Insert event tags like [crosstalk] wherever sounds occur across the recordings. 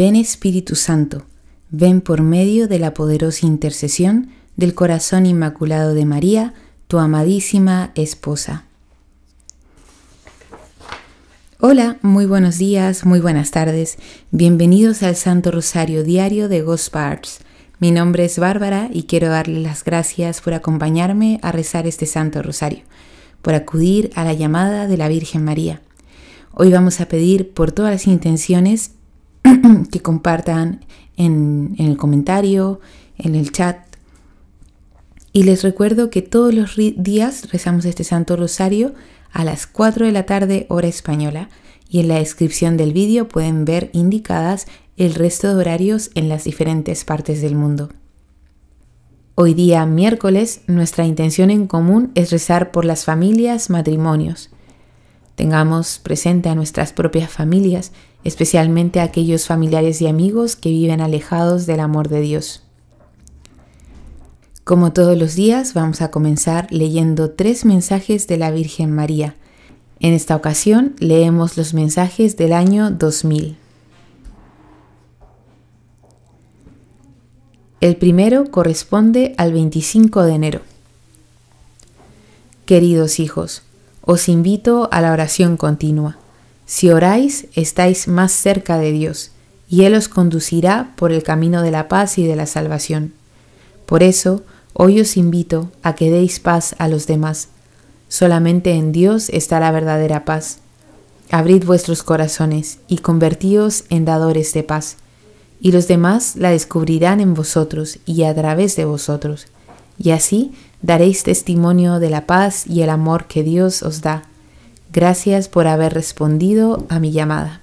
Ven Espíritu Santo, ven por medio de la poderosa intercesión del corazón inmaculado de María, tu amadísima esposa. Hola, muy buenos días, muy buenas tardes. Bienvenidos al Santo Rosario Diario de Gosparts. Mi nombre es Bárbara y quiero darle las gracias por acompañarme a rezar este Santo Rosario, por acudir a la llamada de la Virgen María. Hoy vamos a pedir por todas las intenciones [clears throat] que compartan en, el comentario, en el chat. Y les recuerdo que todos los días rezamos este Santo Rosario a las 4 de la tarde hora española y en la descripción del vídeo pueden ver indicadas el resto de horarios en las diferentes partes del mundo. Hoy día miércoles nuestra intención en común es rezar por las familias, matrimonios. Tengamos presente a nuestras propias familias especialmente a aquellos familiares y amigos que viven alejados del amor de Dios. Como todos los días, vamos a comenzar leyendo tres mensajes de la Virgen María. En esta ocasión leemos los mensajes del año 2000. El primero corresponde al 25 de enero. Queridos hijos, os invito a la oración continua si oráis, estáis más cerca de Dios, y Él os conducirá por el camino de la paz y de la salvación. Por eso, hoy os invito a que deis paz a los demás. Solamente en Dios está la verdadera paz. Abrid vuestros corazones y convertíos en dadores de paz, y los demás la descubrirán en vosotros y a través de vosotros, y así daréis testimonio de la paz y el amor que Dios os da Gracias por haber respondido a mi llamada.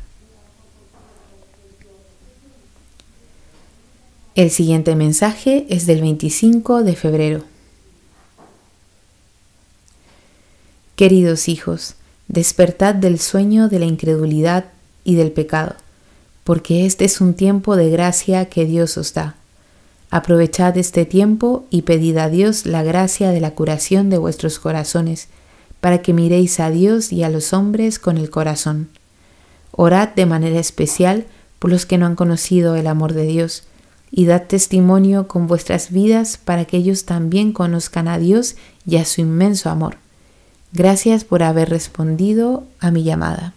El siguiente mensaje es del 25 de febrero. Queridos hijos, despertad del sueño de la incredulidad y del pecado, porque este es un tiempo de gracia que Dios os da. Aprovechad este tiempo y pedid a Dios la gracia de la curación de vuestros corazones para que miréis a Dios y a los hombres con el corazón. Orad de manera especial por los que no han conocido el amor de Dios, y dad testimonio con vuestras vidas para que ellos también conozcan a Dios y a su inmenso amor. Gracias por haber respondido a mi llamada.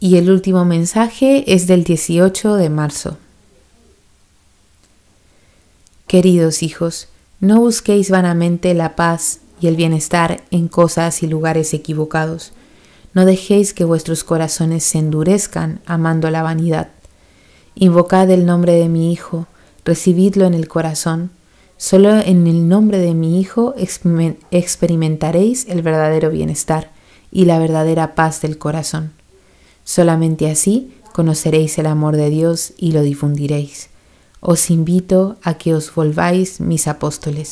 Y el último mensaje es del 18 de marzo. Queridos hijos, no busquéis vanamente la paz y el bienestar en cosas y lugares equivocados. No dejéis que vuestros corazones se endurezcan amando la vanidad. Invocad el nombre de mi Hijo, recibidlo en el corazón. Solo en el nombre de mi Hijo experimentaréis el verdadero bienestar y la verdadera paz del corazón. Solamente así conoceréis el amor de Dios y lo difundiréis os invito a que os volváis mis apóstoles.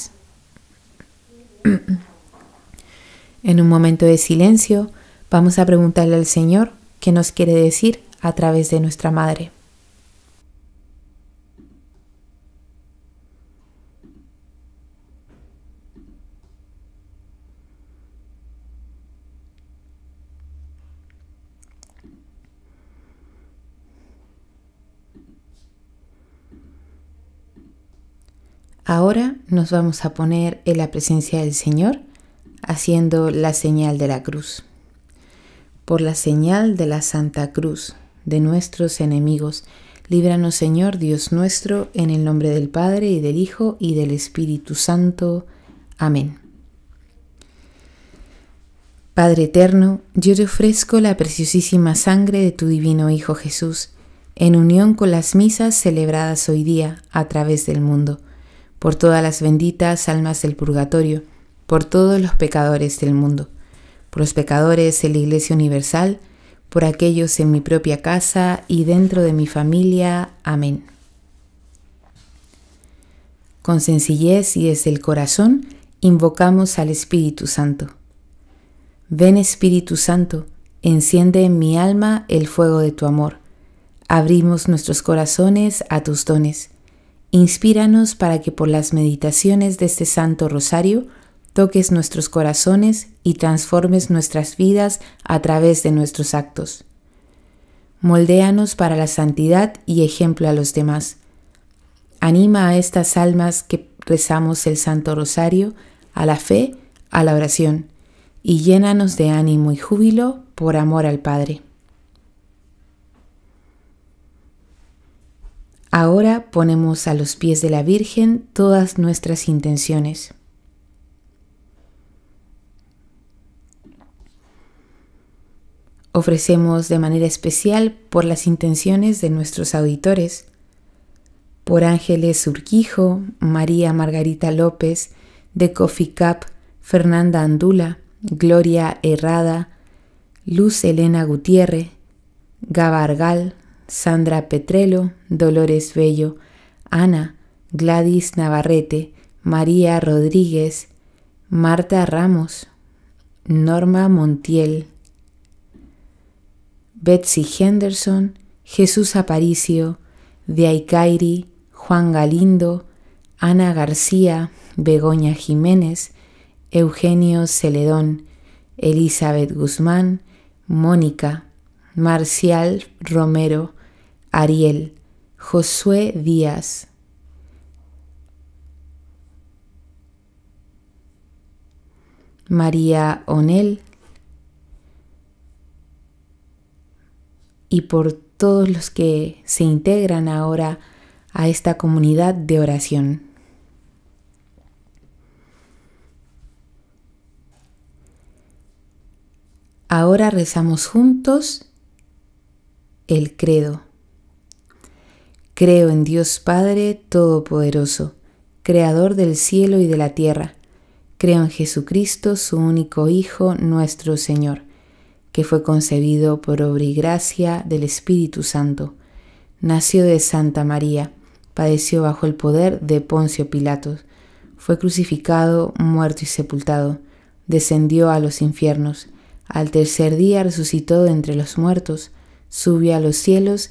[clears throat] en un momento de silencio, vamos a preguntarle al Señor qué nos quiere decir a través de nuestra Madre. Ahora nos vamos a poner en la presencia del Señor haciendo la señal de la cruz. Por la señal de la Santa Cruz de nuestros enemigos, líbranos Señor Dios nuestro, en el nombre del Padre y del Hijo y del Espíritu Santo. Amén. Padre eterno, yo te ofrezco la preciosísima sangre de tu divino Hijo Jesús, en unión con las misas celebradas hoy día a través del mundo por todas las benditas almas del purgatorio, por todos los pecadores del mundo, por los pecadores de la Iglesia Universal, por aquellos en mi propia casa y dentro de mi familia. Amén. Con sencillez y desde el corazón invocamos al Espíritu Santo. Ven Espíritu Santo, enciende en mi alma el fuego de tu amor. Abrimos nuestros corazones a tus dones Inspíranos para que por las meditaciones de este Santo Rosario toques nuestros corazones y transformes nuestras vidas a través de nuestros actos. Moldéanos para la santidad y ejemplo a los demás. Anima a estas almas que rezamos el Santo Rosario a la fe, a la oración, y llénanos de ánimo y júbilo por amor al Padre. Ahora ponemos a los pies de la Virgen todas nuestras intenciones. Ofrecemos de manera especial por las intenciones de nuestros auditores, por Ángeles Urquijo, María Margarita López, de Coffee Cup, Fernanda Andula, Gloria Herrada, Luz Elena Gutiérrez, Argal, Sandra Petrelo, Dolores Bello, Ana, Gladys Navarrete, María Rodríguez, Marta Ramos, Norma Montiel, Betsy Henderson, Jesús Aparicio, Aicairi, Juan Galindo, Ana García, Begoña Jiménez, Eugenio Celedón, Elizabeth Guzmán, Mónica, Marcial Romero, Ariel, Josué Díaz. María Onel y por todos los que se integran ahora a esta comunidad de oración. Ahora rezamos juntos el credo. Creo en Dios Padre Todopoderoso, Creador del cielo y de la tierra. Creo en Jesucristo, su único Hijo, nuestro Señor, que fue concebido por obra y gracia del Espíritu Santo. Nació de Santa María, padeció bajo el poder de Poncio Pilatos, fue crucificado, muerto y sepultado, descendió a los infiernos, al tercer día resucitó de entre los muertos, subió a los cielos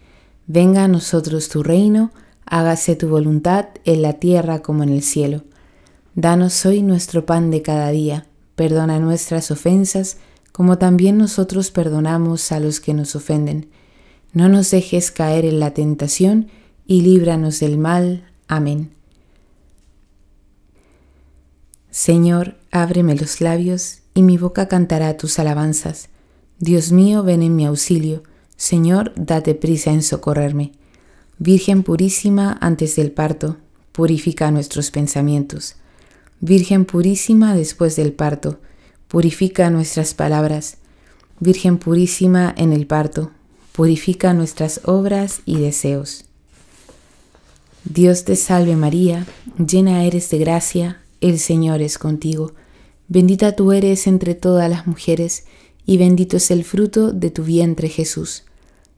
Venga a nosotros tu reino, hágase tu voluntad en la tierra como en el cielo. Danos hoy nuestro pan de cada día, perdona nuestras ofensas, como también nosotros perdonamos a los que nos ofenden. No nos dejes caer en la tentación, y líbranos del mal. Amén. Señor, ábreme los labios, y mi boca cantará tus alabanzas. Dios mío, ven en mi auxilio Señor, date prisa en socorrerme. Virgen purísima antes del parto, purifica nuestros pensamientos. Virgen purísima después del parto, purifica nuestras palabras. Virgen purísima en el parto, purifica nuestras obras y deseos. Dios te salve María, llena eres de gracia, el Señor es contigo. Bendita tú eres entre todas las mujeres, y bendito es el fruto de tu vientre Jesús.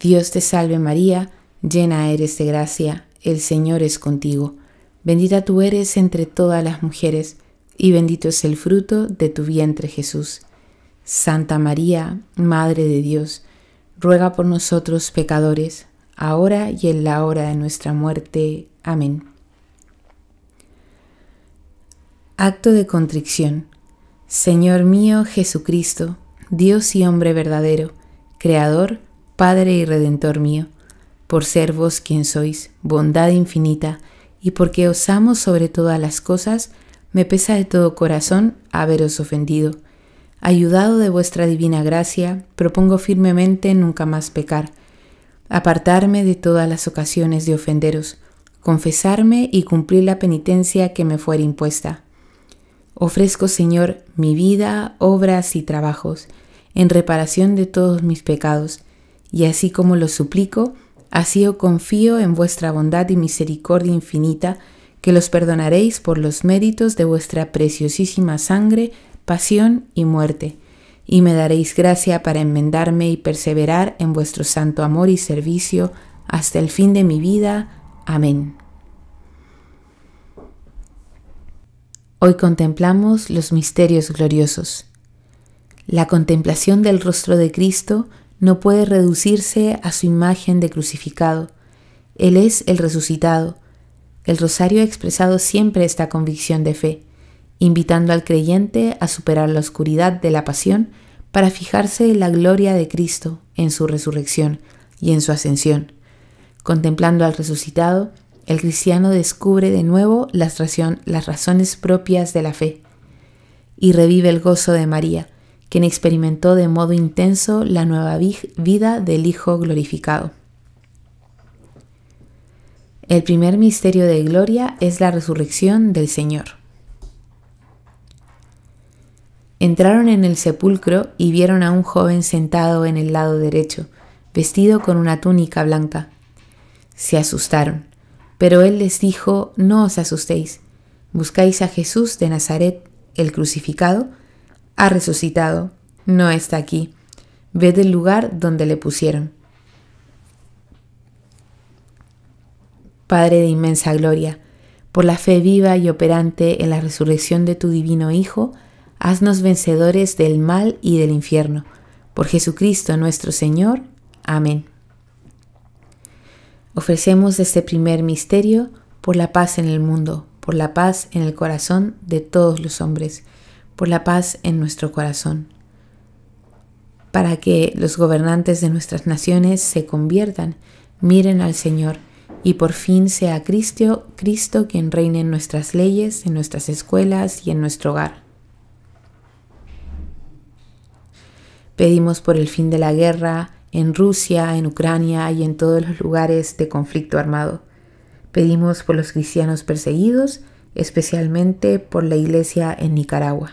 Dios te salve María, llena eres de gracia, el Señor es contigo. Bendita tú eres entre todas las mujeres, y bendito es el fruto de tu vientre Jesús. Santa María, Madre de Dios, ruega por nosotros pecadores, ahora y en la hora de nuestra muerte. Amén. Acto de contrición. Señor mío Jesucristo, Dios y hombre verdadero, Creador, Padre y Redentor mío, por ser vos quien sois, bondad infinita, y porque os amo sobre todas las cosas, me pesa de todo corazón haberos ofendido. Ayudado de vuestra divina gracia, propongo firmemente nunca más pecar, apartarme de todas las ocasiones de ofenderos, confesarme y cumplir la penitencia que me fuera impuesta. Ofrezco, Señor, mi vida, obras y trabajos, en reparación de todos mis pecados, y así como lo suplico, así os confío en vuestra bondad y misericordia infinita, que los perdonaréis por los méritos de vuestra preciosísima sangre, pasión y muerte, y me daréis gracia para enmendarme y perseverar en vuestro santo amor y servicio hasta el fin de mi vida. Amén. Hoy contemplamos los misterios gloriosos. La contemplación del rostro de Cristo no puede reducirse a su imagen de crucificado. Él es el resucitado. El rosario ha expresado siempre esta convicción de fe, invitando al creyente a superar la oscuridad de la pasión para fijarse en la gloria de Cristo en su resurrección y en su ascensión. Contemplando al resucitado, el cristiano descubre de nuevo las, razones propias de la fe y revive el gozo de María quien experimentó de modo intenso la nueva vida del Hijo glorificado. El primer misterio de gloria es la resurrección del Señor. Entraron en el sepulcro y vieron a un joven sentado en el lado derecho, vestido con una túnica blanca. Se asustaron, pero él les dijo, no os asustéis, buscáis a Jesús de Nazaret, el crucificado, ha resucitado, no está aquí. Ve del lugar donde le pusieron. Padre de inmensa gloria, por la fe viva y operante en la resurrección de tu divino Hijo, haznos vencedores del mal y del infierno. Por Jesucristo nuestro Señor. Amén. Ofrecemos este primer misterio por la paz en el mundo, por la paz en el corazón de todos los hombres por la paz en nuestro corazón, para que los gobernantes de nuestras naciones se conviertan, miren al Señor y por fin sea Cristo, Cristo quien reine en nuestras leyes, en nuestras escuelas y en nuestro hogar. Pedimos por el fin de la guerra en Rusia, en Ucrania y en todos los lugares de conflicto armado. Pedimos por los cristianos perseguidos, especialmente por la Iglesia en Nicaragua.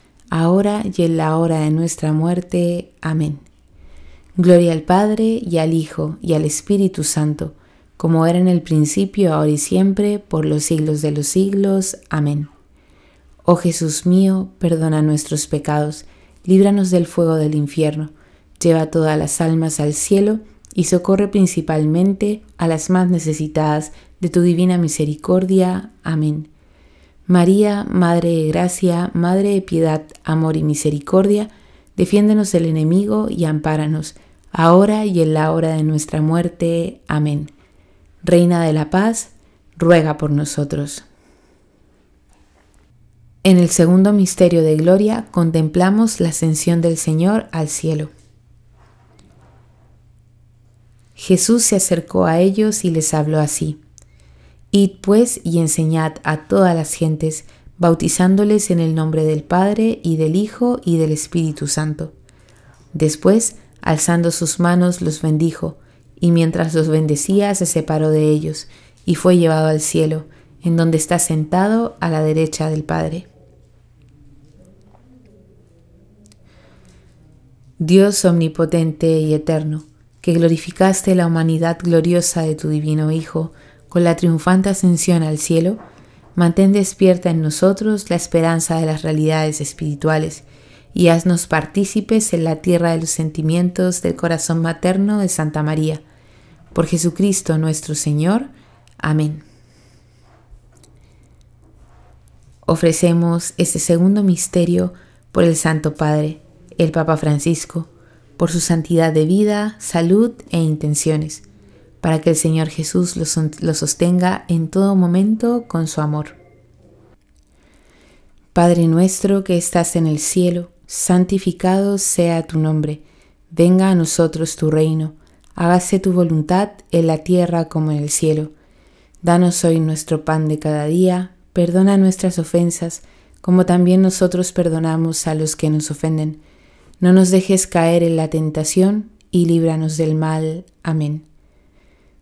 ahora y en la hora de nuestra muerte. Amén. Gloria al Padre y al Hijo y al Espíritu Santo, como era en el principio, ahora y siempre, por los siglos de los siglos. Amén. Oh Jesús mío, perdona nuestros pecados, líbranos del fuego del infierno, lleva todas las almas al cielo y socorre principalmente a las más necesitadas de tu divina misericordia. Amén. María, Madre de Gracia, Madre de Piedad, Amor y Misericordia, defiéndenos del enemigo y ampáranos, ahora y en la hora de nuestra muerte. Amén. Reina de la Paz, ruega por nosotros. En el segundo misterio de gloria contemplamos la ascensión del Señor al cielo. Jesús se acercó a ellos y les habló así. Id pues y enseñad a todas las gentes, bautizándoles en el nombre del Padre y del Hijo y del Espíritu Santo. Después, alzando sus manos, los bendijo, y mientras los bendecía se separó de ellos, y fue llevado al cielo, en donde está sentado a la derecha del Padre. Dios omnipotente y eterno, que glorificaste la humanidad gloriosa de tu divino Hijo, con la triunfante ascensión al cielo, mantén despierta en nosotros la esperanza de las realidades espirituales y haznos partícipes en la tierra de los sentimientos del corazón materno de Santa María. Por Jesucristo nuestro Señor. Amén. Ofrecemos este segundo misterio por el Santo Padre, el Papa Francisco, por su santidad de vida, salud e intenciones para que el Señor Jesús los, sostenga en todo momento con su amor. Padre nuestro que estás en el cielo, santificado sea tu nombre, venga a nosotros tu reino, hágase tu voluntad en la tierra como en el cielo. Danos hoy nuestro pan de cada día, perdona nuestras ofensas, como también nosotros perdonamos a los que nos ofenden. No nos dejes caer en la tentación y líbranos del mal. Amén.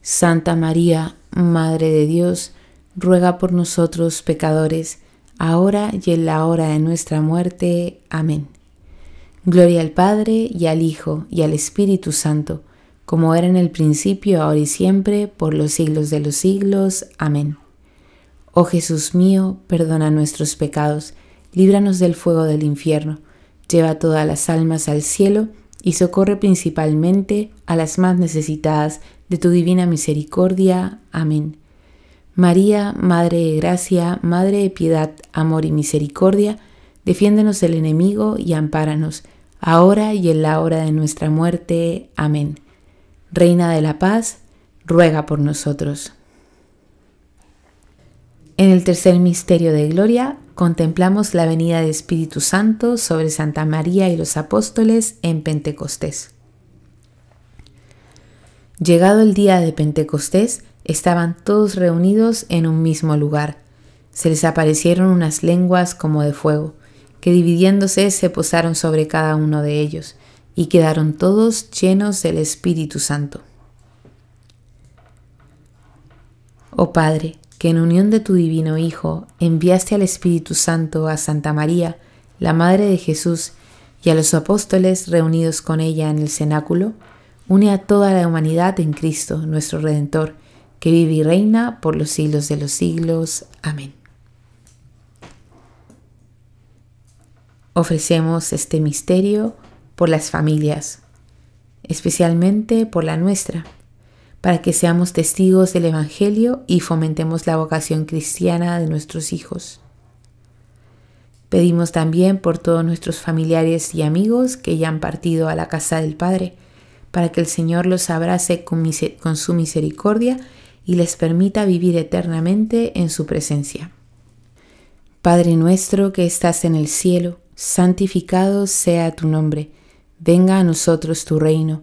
Santa María, Madre de Dios, ruega por nosotros pecadores, ahora y en la hora de nuestra muerte. Amén. Gloria al Padre y al Hijo y al Espíritu Santo, como era en el principio, ahora y siempre, por los siglos de los siglos. Amén. Oh Jesús mío, perdona nuestros pecados, líbranos del fuego del infierno, lleva todas las almas al cielo, y socorre principalmente a las más necesitadas de tu divina misericordia. Amén. María, Madre de Gracia, Madre de Piedad, Amor y Misericordia, defiéndenos del enemigo y ampáranos, ahora y en la hora de nuestra muerte. Amén. Reina de la Paz, ruega por nosotros. En el tercer misterio de gloria contemplamos la venida de Espíritu Santo sobre Santa María y los apóstoles en Pentecostés. Llegado el día de Pentecostés, estaban todos reunidos en un mismo lugar. Se les aparecieron unas lenguas como de fuego, que dividiéndose se posaron sobre cada uno de ellos, y quedaron todos llenos del Espíritu Santo. Oh Padre, que en unión de tu divino Hijo enviaste al Espíritu Santo a Santa María, la Madre de Jesús, y a los apóstoles reunidos con ella en el cenáculo, une a toda la humanidad en Cristo, nuestro Redentor, que vive y reina por los siglos de los siglos. Amén. Ofrecemos este misterio por las familias, especialmente por la nuestra para que seamos testigos del Evangelio y fomentemos la vocación cristiana de nuestros hijos. Pedimos también por todos nuestros familiares y amigos que ya han partido a la casa del Padre, para que el Señor los abrace con, su misericordia y les permita vivir eternamente en su presencia. Padre nuestro que estás en el cielo, santificado sea tu nombre, venga a nosotros tu reino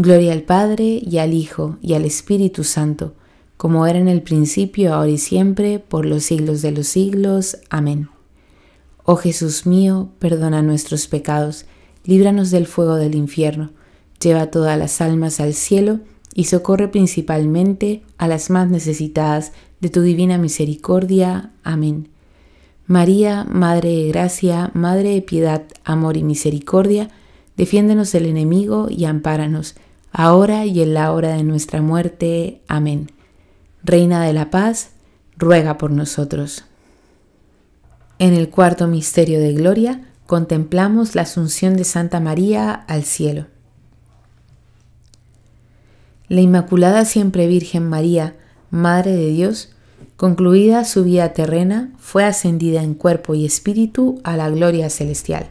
Gloria al Padre y al Hijo y al Espíritu Santo, como era en el principio, ahora y siempre, por los siglos de los siglos. Amén. Oh Jesús mío, perdona nuestros pecados, líbranos del fuego del infierno, lleva todas las almas al cielo y socorre principalmente a las más necesitadas de tu divina misericordia. Amén. María, Madre de Gracia, Madre de Piedad, Amor y Misericordia, defiéndenos del enemigo y ampáranos ahora y en la hora de nuestra muerte. Amén. Reina de la paz, ruega por nosotros. En el cuarto misterio de gloria contemplamos la asunción de Santa María al cielo. La Inmaculada Siempre Virgen María, Madre de Dios, concluida su vida terrena, fue ascendida en cuerpo y espíritu a la gloria celestial.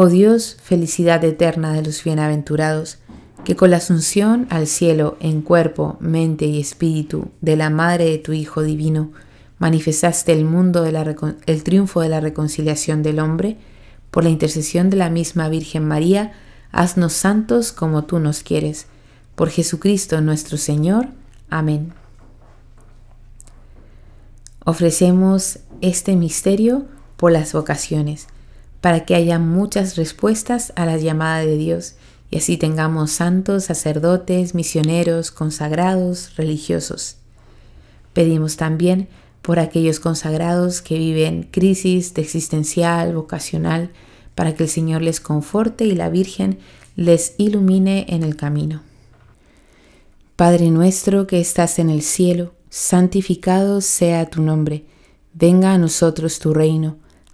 Oh Dios, felicidad eterna de los bienaventurados, que con la asunción al cielo en cuerpo, mente y espíritu de la Madre de tu Hijo Divino, manifestaste el, mundo el triunfo de la reconciliación del hombre, por la intercesión de la misma Virgen María, haznos santos como tú nos quieres. Por Jesucristo nuestro Señor. Amén. Ofrecemos este misterio por las vocaciones para que haya muchas respuestas a la llamada de Dios y así tengamos santos, sacerdotes, misioneros, consagrados, religiosos. Pedimos también por aquellos consagrados que viven crisis de existencial, vocacional, para que el Señor les conforte y la Virgen les ilumine en el camino. Padre nuestro que estás en el cielo, santificado sea tu nombre, venga a nosotros tu reino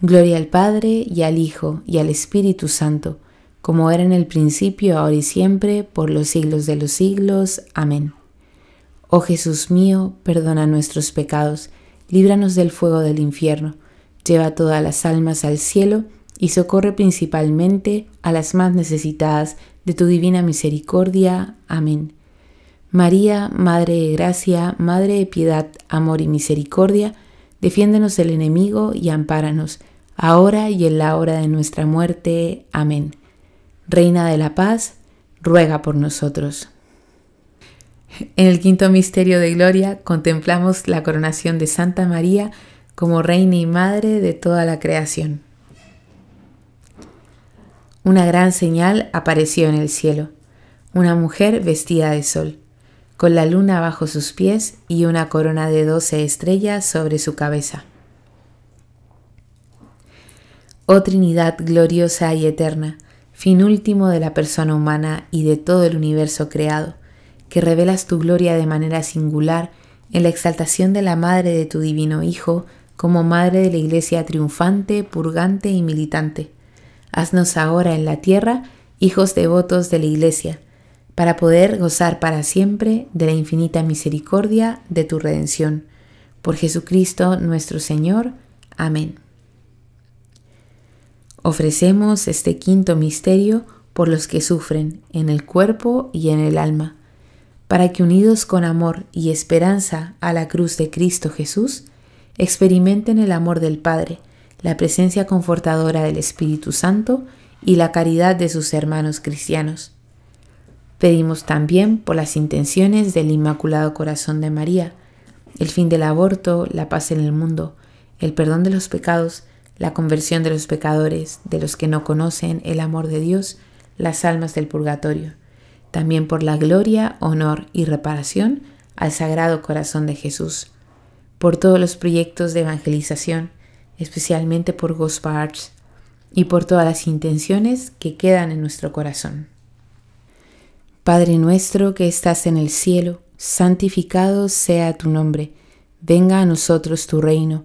Gloria al Padre y al Hijo y al Espíritu Santo, como era en el principio, ahora y siempre, por los siglos de los siglos. Amén. Oh Jesús mío, perdona nuestros pecados, líbranos del fuego del infierno, lleva todas las almas al cielo y socorre principalmente a las más necesitadas de tu divina misericordia. Amén. María, Madre de Gracia, Madre de Piedad, Amor y Misericordia, defiéndenos del enemigo y ampáranos ahora y en la hora de nuestra muerte. Amén. Reina de la paz, ruega por nosotros. En el quinto misterio de gloria contemplamos la coronación de Santa María como Reina y Madre de toda la creación. Una gran señal apareció en el cielo, una mujer vestida de sol, con la luna bajo sus pies y una corona de doce estrellas sobre su cabeza. Oh Trinidad gloriosa y eterna, fin último de la persona humana y de todo el universo creado, que revelas tu gloria de manera singular en la exaltación de la Madre de tu Divino Hijo como Madre de la Iglesia triunfante, purgante y militante. Haznos ahora en la tierra hijos devotos de la Iglesia, para poder gozar para siempre de la infinita misericordia de tu redención. Por Jesucristo nuestro Señor. Amén. Ofrecemos este quinto misterio por los que sufren en el cuerpo y en el alma, para que unidos con amor y esperanza a la cruz de Cristo Jesús, experimenten el amor del Padre, la presencia confortadora del Espíritu Santo y la caridad de sus hermanos cristianos. Pedimos también por las intenciones del Inmaculado Corazón de María, el fin del aborto, la paz en el mundo, el perdón de los pecados, la conversión de los pecadores, de los que no conocen el amor de Dios, las almas del purgatorio, también por la gloria, honor y reparación al Sagrado Corazón de Jesús, por todos los proyectos de evangelización, especialmente por Gospel y por todas las intenciones que quedan en nuestro corazón. Padre nuestro que estás en el cielo, santificado sea tu nombre, venga a nosotros tu reino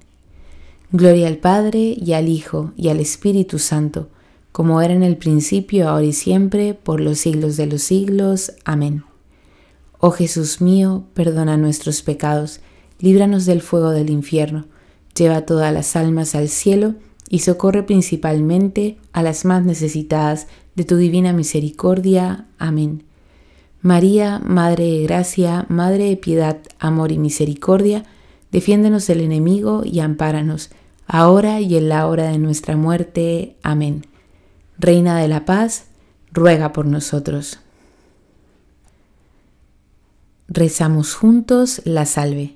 Gloria al Padre y al Hijo y al Espíritu Santo, como era en el principio, ahora y siempre, por los siglos de los siglos. Amén. Oh Jesús mío, perdona nuestros pecados, líbranos del fuego del infierno, lleva todas las almas al cielo y socorre principalmente a las más necesitadas de tu divina misericordia. Amén. María, Madre de Gracia, Madre de Piedad, Amor y Misericordia, defiéndenos del enemigo y ampáranos ahora y en la hora de nuestra muerte. Amén. Reina de la paz, ruega por nosotros. Rezamos juntos la salve.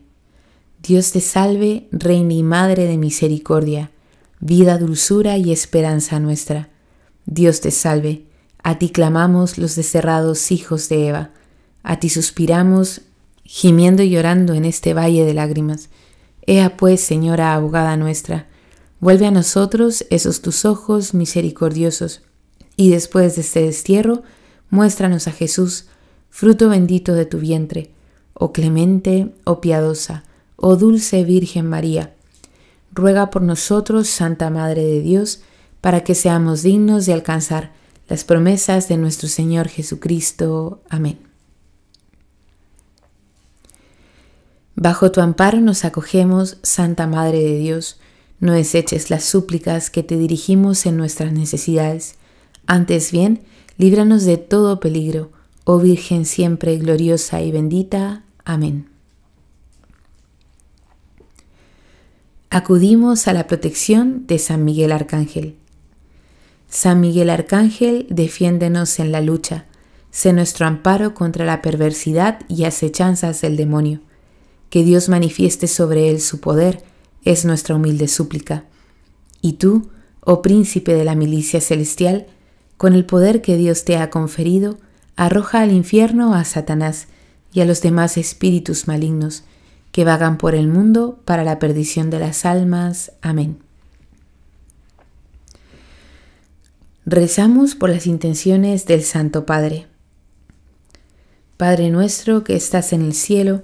Dios te salve, Reina y Madre de Misericordia, vida, dulzura y esperanza nuestra. Dios te salve, a ti clamamos los desterrados hijos de Eva, a ti suspiramos, gimiendo y llorando en este valle de lágrimas. Ea pues, Señora abogada nuestra, vuelve a nosotros esos tus ojos misericordiosos, y después de este destierro, muéstranos a Jesús, fruto bendito de tu vientre, oh clemente, oh piadosa, oh dulce Virgen María. Ruega por nosotros, Santa Madre de Dios, para que seamos dignos de alcanzar las promesas de nuestro Señor Jesucristo. Amén. Bajo tu amparo nos acogemos, Santa Madre de Dios. No deseches las súplicas que te dirigimos en nuestras necesidades. Antes bien, líbranos de todo peligro, oh Virgen siempre gloriosa y bendita. Amén. Acudimos a la protección de San Miguel Arcángel. San Miguel Arcángel, defiéndenos en la lucha. Sé nuestro amparo contra la perversidad y acechanzas del demonio que Dios manifieste sobre él su poder, es nuestra humilde súplica. Y tú, oh príncipe de la milicia celestial, con el poder que Dios te ha conferido, arroja al infierno a Satanás y a los demás espíritus malignos que vagan por el mundo para la perdición de las almas. Amén. Rezamos por las intenciones del Santo Padre. Padre nuestro que estás en el cielo,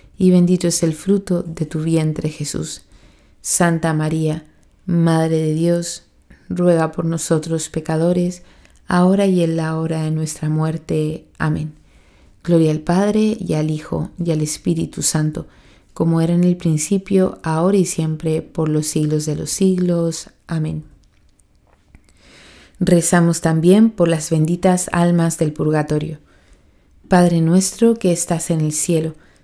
y bendito es el fruto de tu vientre Jesús. Santa María, Madre de Dios, ruega por nosotros pecadores, ahora y en la hora de nuestra muerte. Amén. Gloria al Padre y al Hijo y al Espíritu Santo, como era en el principio, ahora y siempre, por los siglos de los siglos. Amén. Rezamos también por las benditas almas del purgatorio. Padre nuestro que estás en el cielo,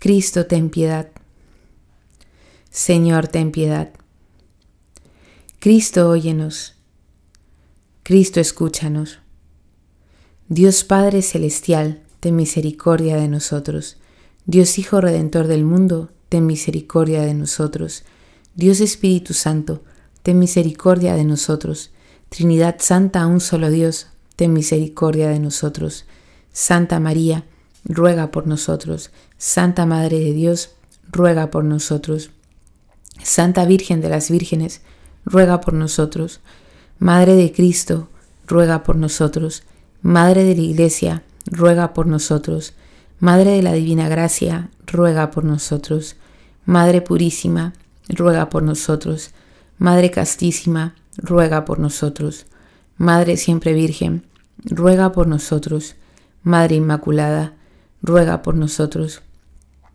Cristo, ten piedad. Señor, ten piedad. Cristo, óyenos. Cristo, escúchanos. Dios Padre Celestial, ten misericordia de nosotros. Dios Hijo Redentor del mundo, ten misericordia de nosotros. Dios Espíritu Santo, ten misericordia de nosotros. Trinidad Santa, un solo Dios, ten misericordia de nosotros. Santa María, ruega por nosotros. Santa Madre de Dios, ruega por nosotros. Santa Virgen de las Vírgenes, ruega por nosotros. Madre de Cristo, ruega por nosotros. Madre de la Iglesia, ruega por nosotros. Madre de la Divina Gracia, ruega por nosotros. Madre Purísima, ruega por nosotros. Madre Castísima, ruega por nosotros. Madre Siempre Virgen, ruega por nosotros. Madre Inmaculada, ruega por nosotros.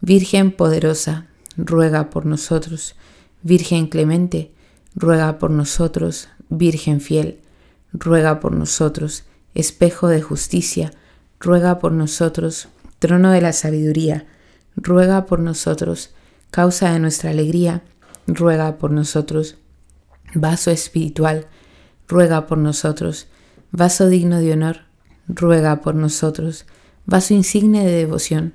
Virgen poderosa, ruega por nosotros. Virgen clemente, ruega por nosotros. Virgen fiel, ruega por nosotros. Espejo de justicia, ruega por nosotros. Trono de la sabiduría, ruega por nosotros. Causa de nuestra alegría, ruega por nosotros. Vaso espiritual, ruega por nosotros. Vaso digno de honor, ruega por nosotros. Vaso insigne de devoción,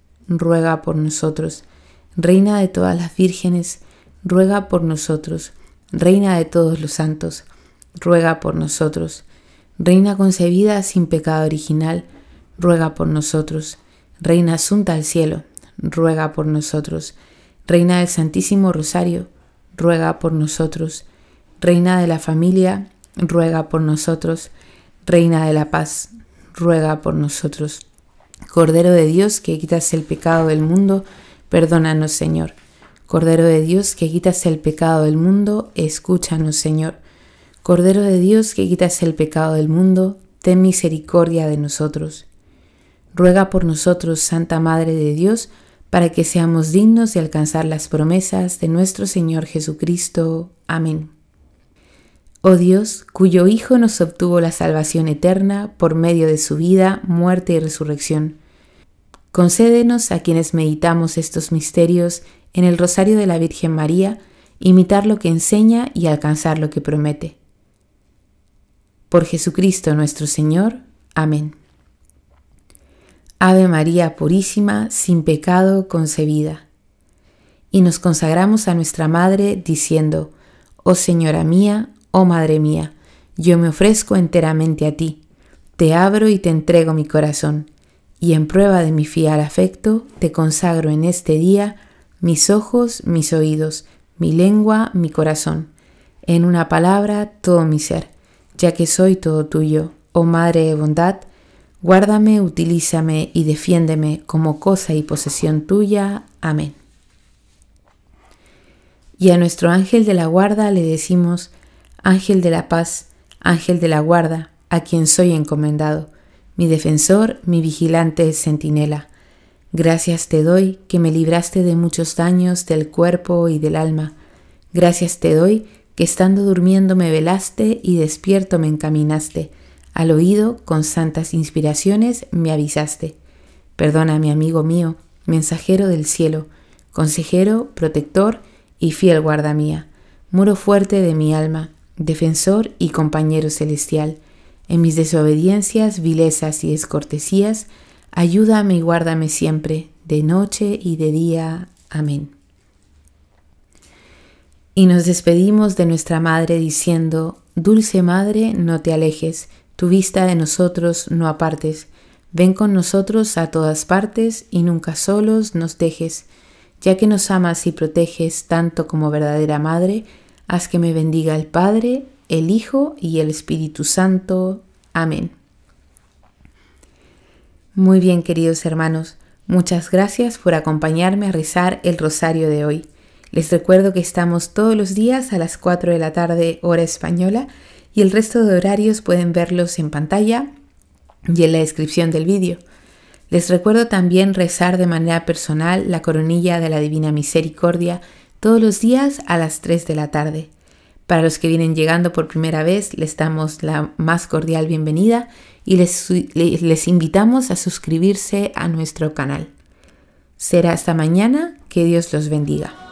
ruega por nosotros. Reina de todas las vírgenes, ruega por nosotros. Reina de todos los santos, ruega por nosotros. Reina concebida sin pecado original, ruega por nosotros. Reina asunta al cielo, ruega por nosotros. Reina del Santísimo Rosario, ruega por nosotros. Reina de la familia, ruega por nosotros. Reina de la paz, ruega por nosotros. Cordero de Dios que quitas el pecado del mundo, perdónanos Señor. Cordero de Dios que quitas el pecado del mundo, escúchanos Señor. Cordero de Dios que quitas el pecado del mundo, ten misericordia de nosotros. Ruega por nosotros, Santa Madre de Dios, para que seamos dignos de alcanzar las promesas de nuestro Señor Jesucristo. Amén. Oh Dios, cuyo Hijo nos obtuvo la salvación eterna por medio de su vida, muerte y resurrección. Concédenos a quienes meditamos estos misterios en el Rosario de la Virgen María, imitar lo que enseña y alcanzar lo que promete. Por Jesucristo nuestro Señor. Amén. Ave María purísima, sin pecado concebida. Y nos consagramos a nuestra Madre diciendo, Oh Señora mía, Oh Madre mía, yo me ofrezco enteramente a ti, te abro y te entrego mi corazón, y en prueba de mi fiel afecto te consagro en este día mis ojos, mis oídos, mi lengua, mi corazón, en una palabra todo mi ser, ya que soy todo tuyo, oh Madre de bondad, guárdame, utilízame y defiéndeme como cosa y posesión tuya. Amén. Y a nuestro ángel de la guarda le decimos, Ángel de la paz, ángel de la guarda, a quien soy encomendado, mi defensor, mi vigilante centinela. Gracias te doy que me libraste de muchos daños del cuerpo y del alma. Gracias te doy que estando durmiendo me velaste y despierto me encaminaste. Al oído, con santas inspiraciones, me avisaste. Perdona, mi amigo mío, mensajero del cielo, consejero, protector y fiel guarda mía, muro fuerte de mi alma, defensor y compañero celestial, en mis desobediencias, vilezas y descortesías, ayúdame y guárdame siempre, de noche y de día. Amén. Y nos despedimos de nuestra Madre diciendo, Dulce Madre, no te alejes, tu vista de nosotros no apartes, ven con nosotros a todas partes y nunca solos nos dejes, ya que nos amas y proteges tanto como verdadera Madre, Haz que me bendiga el Padre, el Hijo y el Espíritu Santo. Amén. Muy bien, queridos hermanos, muchas gracias por acompañarme a rezar el rosario de hoy. Les recuerdo que estamos todos los días a las 4 de la tarde hora española y el resto de horarios pueden verlos en pantalla y en la descripción del vídeo. Les recuerdo también rezar de manera personal la coronilla de la Divina Misericordia todos los días a las 3 de la tarde. Para los que vienen llegando por primera vez, les damos la más cordial bienvenida y les, invitamos a suscribirse a nuestro canal. Será hasta mañana, que Dios los bendiga.